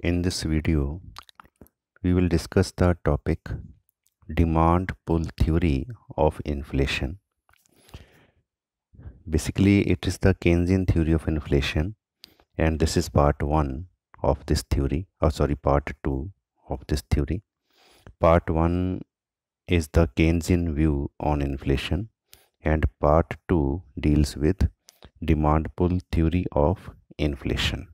In this video, we will discuss the topic demand pull theory of inflation. Basically, it is the Keynesian theory of inflation and this is part 1 of this theory or sorry part 2 of this theory. Part 1 is the Keynesian view on inflation and part 2 deals with demand pull theory of inflation.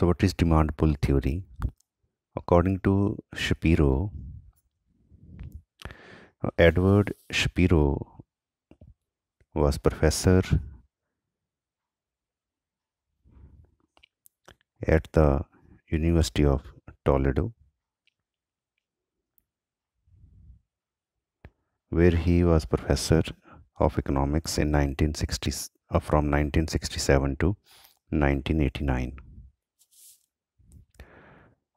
So, what is demand pull theory? According to Shapiro, Edward Shapiro was professor at the University of Toledo, where he was professor of economics in 1960s, uh, from 1967 to 1989.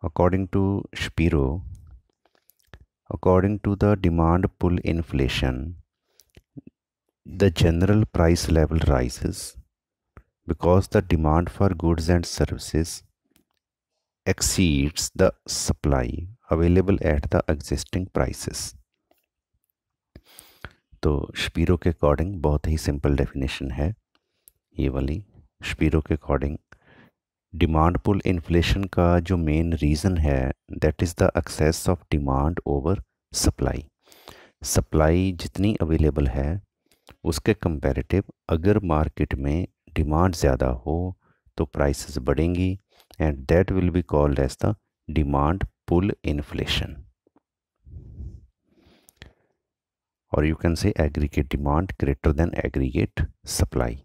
According to Shapiro, according to the demand pull inflation, the general price level rises because the demand for goods and services exceeds the supply available at the existing prices. तो Shapiro के according बहुत ही simple definition है ये वाली Shapiro के according demand pull inflation का जो मेन रीज़न है that is the excess of demand over supply supply जितनी अवेलेबल है उसके कंपैरेटिव अगर मार्केट में डिमांड ज़्यादा हो तो प्राइसेस बढ़ेंगी and that will be called as the demand pull inflation और you can say aggregate demand greater than aggregate supply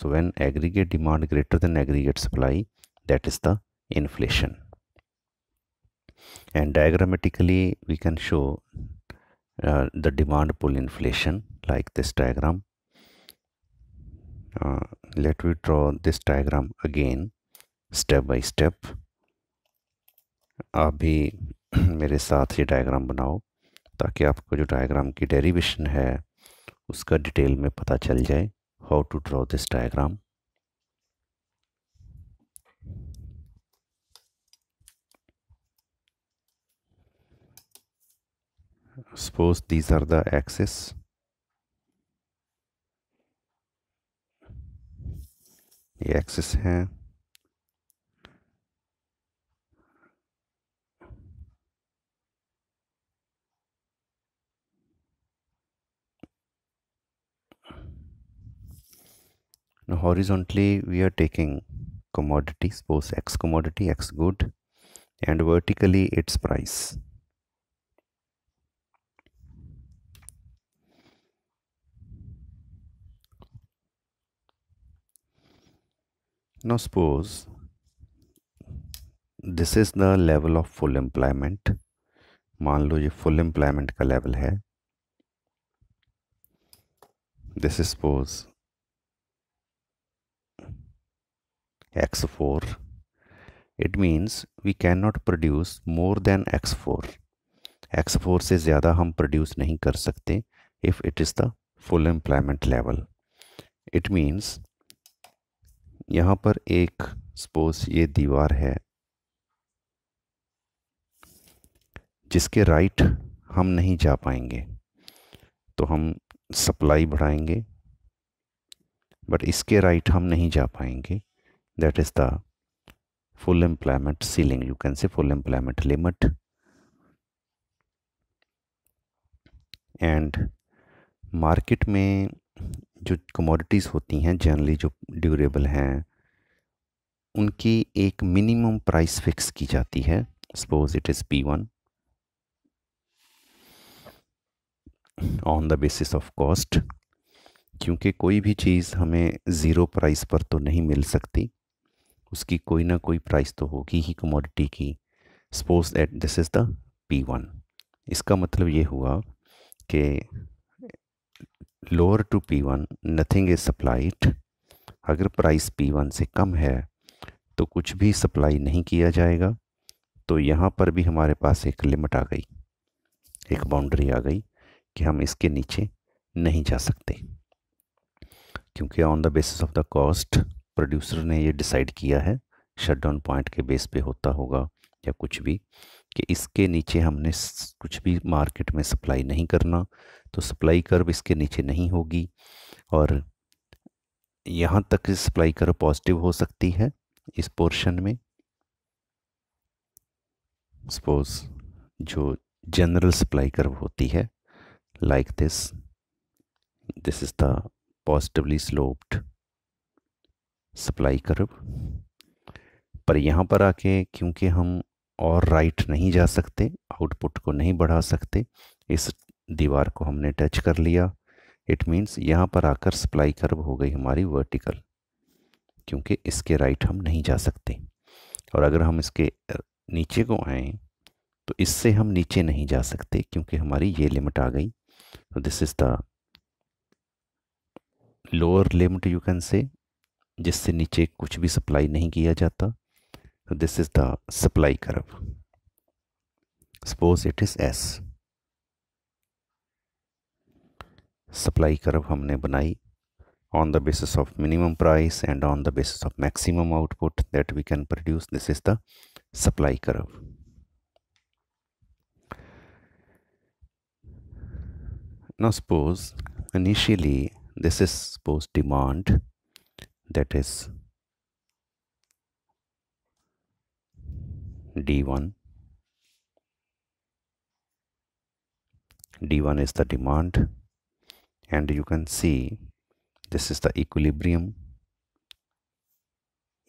so when aggregate demand greater than aggregate supply that is the inflation and diagrammatically we can show uh, the demand pull inflation like this diagram uh, let me draw this diagram again step by step abhi mere मेरे ye diagram banao taki aapko jo diagram ki derivation hai uska detail mein pata chal jaye how to draw this diagram suppose these are the axes The axes here Now horizontally we are taking commodities, Suppose x commodity, x good and vertically its price. now suppose this is the level of full employment मान लो ये full employment का level है this is suppose x four it means we can not produce more than x four x four से ज़्यादा हम produce नहीं कर सकते if it is the full employment level it means यहाँ पर एक सपोज ये दीवार है जिसके राइट हम नहीं जा पाएंगे तो हम सप्लाई बढ़ाएंगे बट इसके राइट हम नहीं जा पाएंगे that is the full employment ceiling you can say full employment limit and market में जो कमोडिटीज़ होती हैं जनरली जो ड्यूरेबल हैं उनकी एक मिनिमम प्राइस फिक्स की जाती है suppose it is P one on the basis of cost क्योंकि कोई भी चीज़ हमें ज़ीरो प्राइस पर तो नहीं मिल सकती उसकी कोई ना कोई प्राइस तो होगी ही कमोडिटी की suppose that this is the P one इसका मतलब ये हुआ कि lower to P1 nothing is supplied अगर प्राइस P1 से कम है तो कुछ भी सप्लाई नहीं किया जाएगा तो यहाँ पर भी हमारे पास एक लिमिट आ गई एक बाउंड्री आ गई कि हम इसके नीचे नहीं जा सकते क्योंकि on the basis of the cost producer ने ये डिसाइड किया है शटडाउन पॉइंट के बेस पे होता होगा या कुछ भी कि इसके नीचे हमने कुछ भी मार्केट में सप्लाई नहीं करना तो सप्लाई कर्व इसके नीचे नहीं होगी और यहाँ तक सप्लाई कर्व पॉजिटिव हो सकती है इस पोर्शन में सपोज जो जनरल सप्लाई कर्व होती है like this this is the positively sloped supply curve पर यहाँ पर आके क्योंकि हम और राइट नहीं जा सकते आउटपुट को नहीं बढ़ा सकते इस दीवार को हमने टच कर लिया इट मीन्स यहाँ पर आकर सप्लाई कर्व हो गई हमारी वर्टिकल क्योंकि इसके राइट हम नहीं जा सकते और अगर हम इसके नीचे को आए तो इससे हम नीचे नहीं जा सकते क्योंकि हमारी ये लिमिट आ गई तो this is the lower limit you can say जिससे नीचे कुछ भी सप्लाई नहीं किया जाता so this is the supply curve suppose it is s supply curve हमने बनाई on the basis of minimum price and on the basis of maximum output that we can produce this is the supply curve now suppose initially this is suppose demand that is D one D one is the demand and you can see this is the equilibrium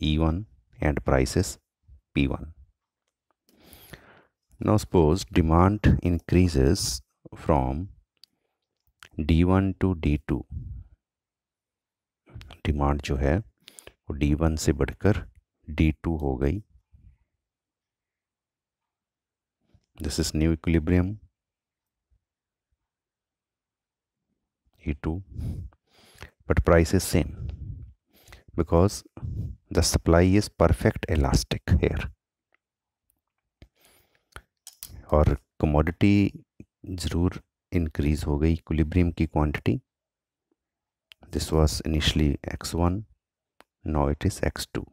E one and prices P one now suppose demand increases from D one to D two demand जो है वो D one से बढ़कर D to हो गई this is new equilibrium E2 but price is same because the supply is perfect elastic here or commodity ज़रूर increase हो गई equilibrium की quantity this was initially x1 now it is x2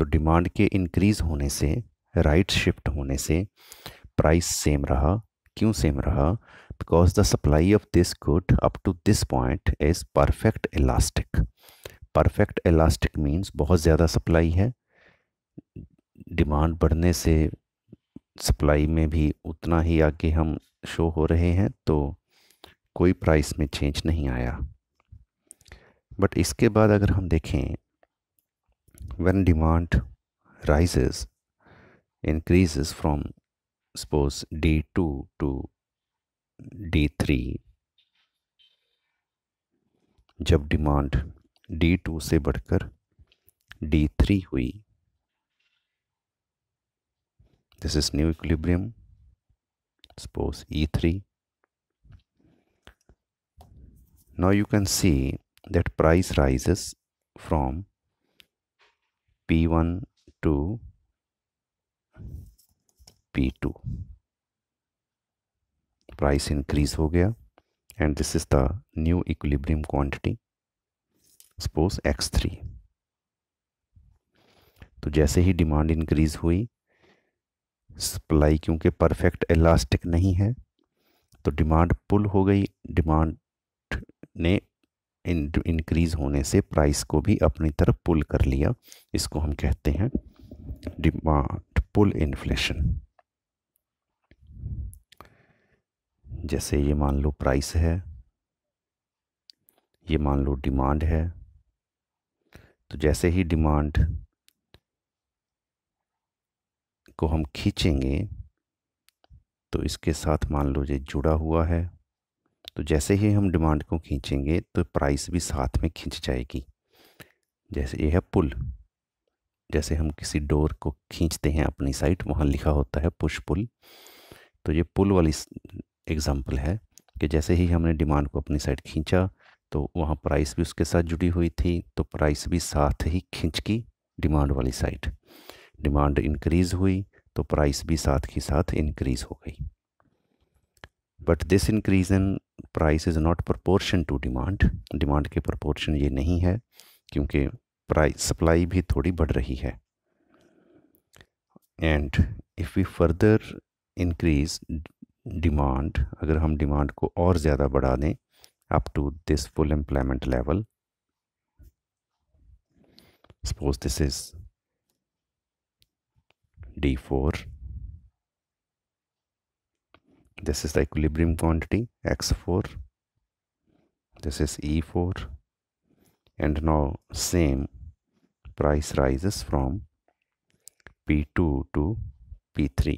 तो demand के increase होने से right shift होने से प्राइस सेम रहा क्यों सेम रहा because the supply of this good up to this point is perfect elastic perfect elastic means बहुत ज़्यादा सप्लाई है डिमांड बढ़ने से सप्लाई में भी उतना ही आगे हम शो हो रहे हैं तो कोई प्राइस में चेंज नहीं आया बट इसके बाद अगर हम देखें when demand rises increases from suppose d2 to d3 जब demand d D2 से बढ़कर D3 हुई This is new equilibrium. Suppose E3 now you can see that price rises from P one to P two price increase हो गया and this is the new equilibrium quantity suppose x three तो जैसे ही demand increase हुई supply क्योंकि perfect elastic नहीं है तो डिमांड पुल हो गई डिमांड ने इंक्रीज़ होने से प्राइस को भी अपनी तरफ पुल कर लिया इसको हम कहते हैं डिमांड पुल इन्फ्लेशन जैसे ये मान लो प्राइस है ये मान लो डिमांड है तो जैसे ही डिमांड को हम खींचेंगे तो इसके साथ मान लो ये जुड़ा हुआ है तो जैसे ही हम डिमांड को खींचेंगे तो प्राइस भी साथ में खींच जाएगी जैसे ये है पुल जैसे हम किसी डोर को खींचते हैं अपनी साइड वहाँ लिखा होता है पुश पुल तो ये पुल वाली एग्ज़ाम्पल है कि जैसे ही हमने डिमांड को अपनी साइड खींचा तो वहाँ प्राइस भी उसके साथ जुड़ी हुई थी तो प्राइस भी साथ ही खींच की डिमांड वाली साइड डिमांड इंक्रीज़ हुई तो प्राइस भी साथ ही साथ इंक्रीज़ हो गई but this increase in price is not proportion to demand demand के प्रपोर्शन ये नहीं है क्योंकि प्राइस सप्लाई भी थोड़ी बढ़ रही है and if we further increase demand अगर हम डिमांड को और ज़्यादा बढ़ा दें up to this full employment level suppose this is D four this is the equilibrium quantity x4 this is e4 and now same price rises from p2 to p3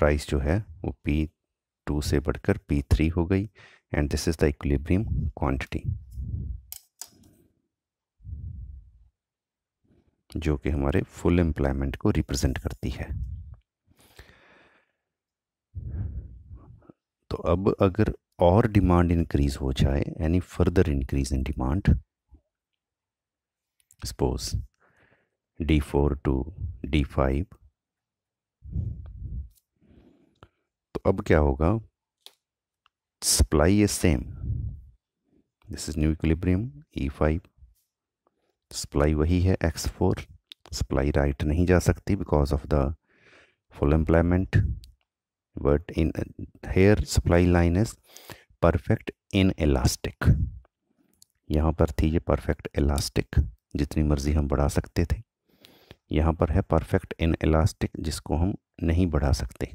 price जो है वो P2 से बढ़कर P3 हो गई and this is the equilibrium quantity जो कि हमारे फुल एम्प्लॉयमेंट को रिप्रेजेंट करती है तो अब अगर और डिमांड इंक्रीज हो जाए any further increase in demand suppose D four to D five तो अब क्या होगा supply is same this is new equilibrium E five supply वही है एक्स फोर सप्लाई राइट नहीं जा सकती because of the full employment but in here supply line is perfect in elastic यहाँ पर थी ये परफेक्ट इलास्टिक जितनी मर्ज़ी हम बढ़ा सकते थे यहाँ पर है परफेक्ट इन इलास्टिक जिसको हम नहीं बढ़ा सकते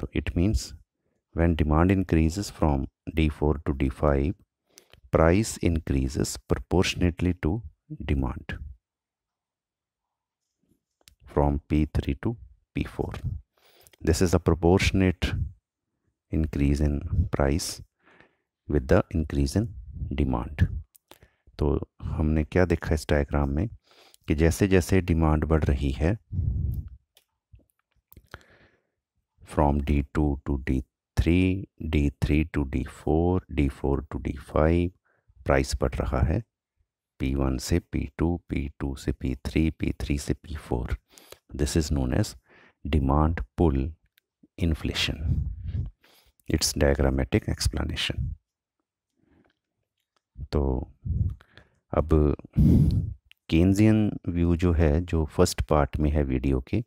तो it means demand increase from D four to D five price increases proportionately to demand from P3 to P4. This is a proportionate increase in price with the increase in demand. तो हमने क्या देखा इस diagram में कि जैसे जैसे demand बढ़ रही है from D two to D three D three to D four D four to D five price बढ़ रहा है P1 से P2, P2 से P3, P3 से P4. This is known as demand pull inflation. It's diagrammatic explanation. तो अब Keynesian view जो है जो फर्स्ट पार्ट में है वीडियो के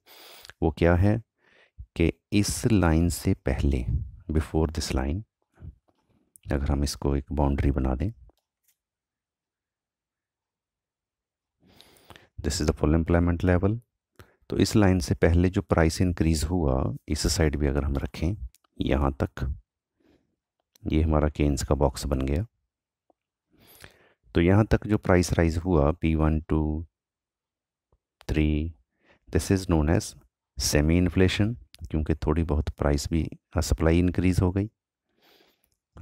वो क्या है कि इस लाइन से पहले बिफोर दिस लाइन अगर हम इसको एक बाउंड्री बना दें this is the full employment level तो इस लाइन से पहले जो प्राइस इंक्रीज़ हुआ इस साइड भी अगर हम रखें यहाँ तक ये हमारा केन्स का बॉक्स बन गया तो यहाँ तक जो प्राइस राइज हुआ P one two three this is known as semi inflation क्योंकि थोड़ी बहुत प्राइस भी सप्लाई इंक्रीज़ हो गई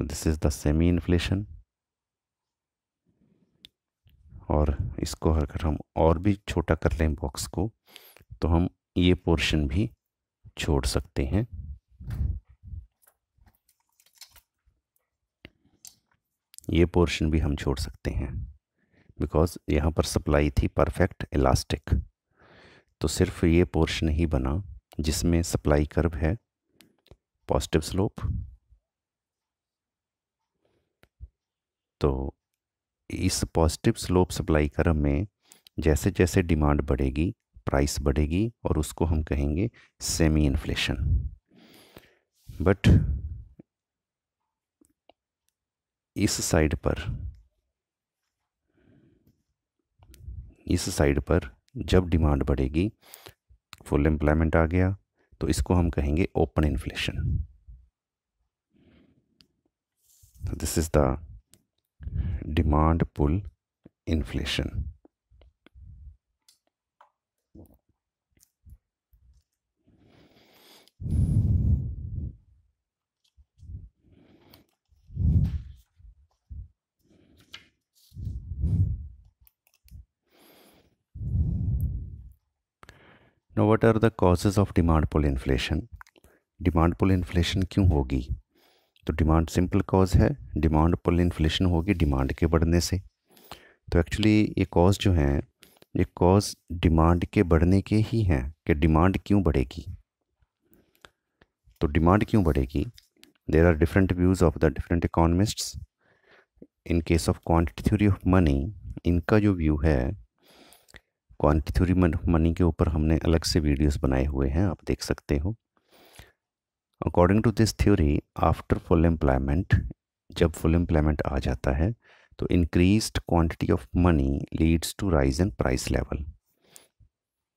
this is the semi inflation और इसको अगर हम और भी छोटा कर लें बॉक्स को तो हम ये पोर्शन भी छोड़ सकते हैं ये पोर्शन भी हम छोड़ सकते हैं बिकॉज यहाँ पर सप्लाई थी परफेक्ट इलास्टिक तो सिर्फ ये पोर्शन ही बना जिसमें सप्लाई कर्व है पॉजिटिव स्लोप तो इस पॉजिटिव स्लोप सप्लाई कर्व में जैसे जैसे डिमांड बढ़ेगी प्राइस बढ़ेगी और उसको हम कहेंगे सेमी इन्फ्लेशन बट इस साइड पर इस साइड पर जब डिमांड बढ़ेगी फुल एम्प्लॉयमेंट आ गया तो इसको हम कहेंगे open inflation this is the demand pull inflation. Now, what are the causes of demand pull inflation? Demand pull inflation क्यों होगी तो डिमांड सिंपल कॉज है डिमांड पुल इन्फ्लेशन होगी डिमांड के बढ़ने से तो एक्चुअली ये कॉज जो हैं ये कॉज डिमांड के बढ़ने के ही हैं कि डिमांड क्यों बढ़ेगी तो डिमांड क्यों बढ़ेगी there are different views of the different economists in case of quantity theory of money इनका जो व्यू है क्वान्टिटी थ्योरी ऑफ मनी के ऊपर हमने अलग से वीडियोस बनाए हुए हैं आप देख सकते हो according to this theory after full employment जब फुल एम्प्लॉयमेंट आ जाता है तो increase quantity of money leads to rise in price level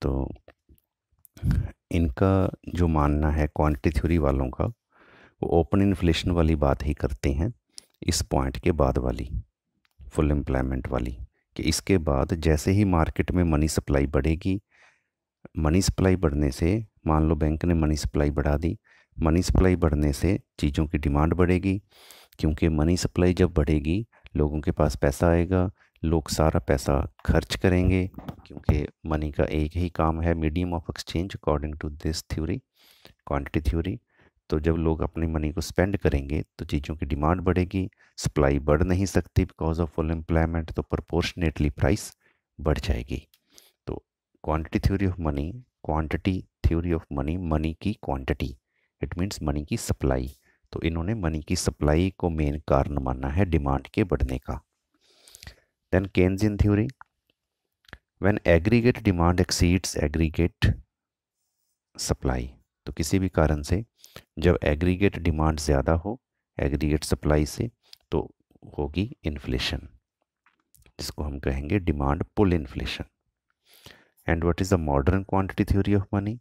तो इनका जो मानना है क्वांटिटी थ्योरी वालों का वो ओपन इन्फ्लेशन वाली बात ही करते हैं इस पॉइंट के बाद वाली फुल एम्प्लॉयमेंट वाली कि इसके बाद जैसे ही मार्केट में मनी सप्लाई बढ़ेगी मनी सप्लाई बढ़ने से मान लो बैंक ने मनी सप्लाई बढ़ा दी मनी सप्लाई बढ़ने से चीज़ों की डिमांड बढ़ेगी क्योंकि मनी सप्लाई जब बढ़ेगी लोगों के पास पैसा आएगा लोग सारा पैसा खर्च करेंगे क्योंकि मनी का एक ही काम है medium of exchange according to this theory quantity theory तो जब लोग अपनी मनी को स्पेंड करेंगे तो चीज़ों की डिमांड बढ़ेगी सप्लाई बढ़ नहीं सकती बिकॉज ऑफ फुल एम्प्लॉयमेंट तो प्रपोर्शनेटली प्राइस बढ़ जाएगी तो quantity theory of money quantity theory of money money की क्वांटिटी इट मीन्स मनी की सप्लाई तो इन्होंने मनी की सप्लाई को मेन कारण माना है डिमांड के बढ़ने का then Keynes in theory when aggregate demand exceeds aggregate supply तो किसी भी कारण से जब एग्रीगेट डिमांड ज़्यादा हो एग्रीगेट सप्लाई से तो होगी इन्फ्लेशन जिसको हम कहेंगे demand pull inflation and what is the modern quantity theory of money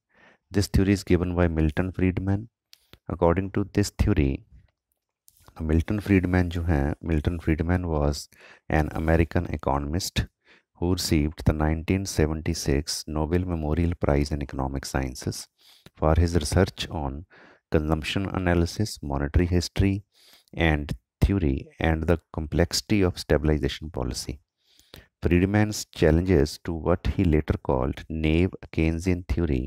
This theory is given by Milton Friedman. According to this theory, Milton Friedman, जो हैं Milton Friedman was an American who received the 1976 Nobel Memorial Prize in Economic Sciences for his research on consumption analysis, monetary history, and theory and the complexity of stabilization policy. Friedman's challenges to what he later called naive Keynesian theory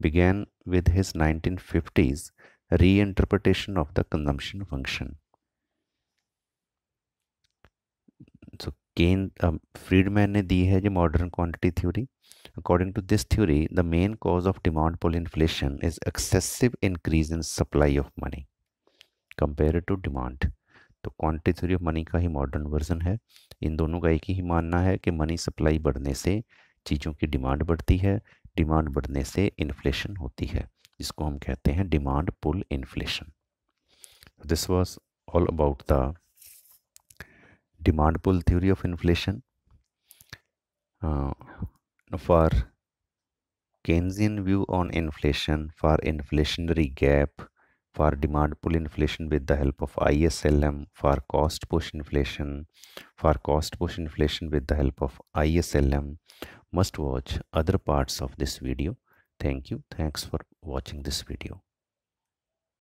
began with his 1950s reinterpretation of the consumption function. So, Keynes, um, Friedman ne di hai modern quantity theory. According to this theory, the main cause of demand pull inflation is excessive increase in supply of money compared to demand. तो quantity theory of money का ही modern version है इन दोनों का एक ही मानना है कि मनी सप्लाई बढ़ने से चीज़ों की डिमांड बढ़ती है डिमांड बढ़ने से इन्फ्लेशन होती है जिसको हम कहते हैं demand pull inflation this was all about the demand pull theory of inflation for Keynesian view on inflation for inflationary gap for demand pull inflation with the help of ISLM, for cost push inflation, for cost push inflation with the help of ISLM. Must watch other parts of this video. Thank you. Thanks for watching this video.